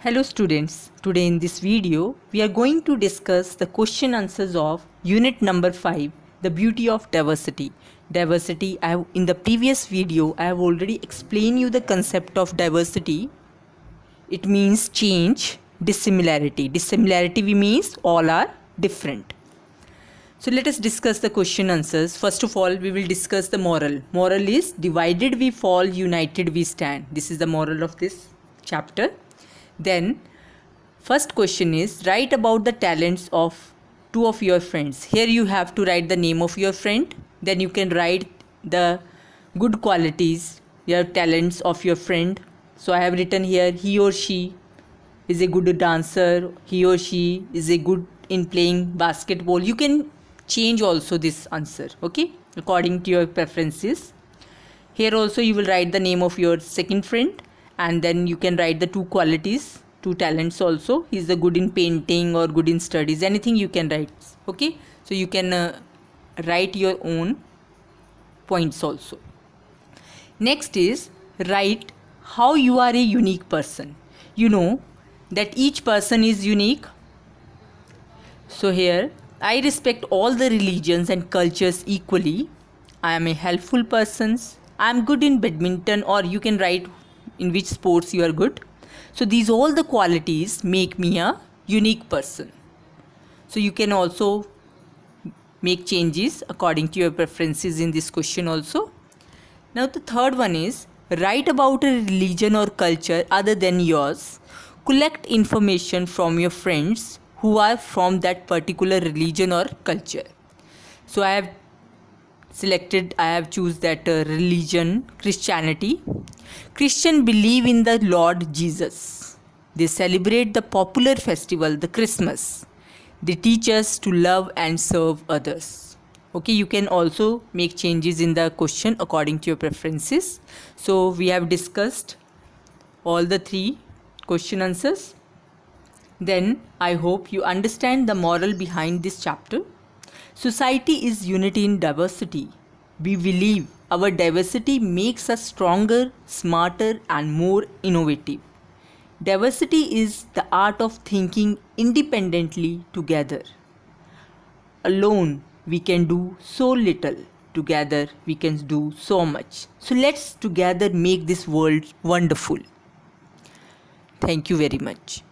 Hello students, today in this video we are going to discuss the question answers of unit number 5 the beauty of diversity. Diversity I have, in the previous video I have already explained you the concept of diversity. It means change, dissimilarity. Dissimilarity we means all are different. So let us discuss the question answers. First of all, we will discuss the moral. Moral is divided we fall, united we stand. This is the moral of this chapter then, first question is write about the talents of two of your friends. Here you have to write the name of your friend. Then you can write the good qualities, your talents of your friend. So I have written here he or she is a good dancer, he or she is a good in playing basketball. You can change also this answer, okay, according to your preferences. Here also you will write the name of your second friend and then you can write the two qualities two talents also he's a good in painting or good in studies anything you can write okay so you can uh, write your own points also next is write how you are a unique person you know that each person is unique so here i respect all the religions and cultures equally i am a helpful person i am good in badminton or you can write in which sports you are good so these all the qualities make me a unique person so you can also make changes according to your preferences in this question also now the third one is write about a religion or culture other than yours collect information from your friends who are from that particular religion or culture so i have selected i have choose that uh, religion christianity christian believe in the lord jesus they celebrate the popular festival the christmas they teach us to love and serve others okay you can also make changes in the question according to your preferences so we have discussed all the three question answers then i hope you understand the moral behind this chapter Society is unity in diversity. We believe our diversity makes us stronger, smarter, and more innovative. Diversity is the art of thinking independently together. Alone, we can do so little. Together, we can do so much. So, let's together make this world wonderful. Thank you very much.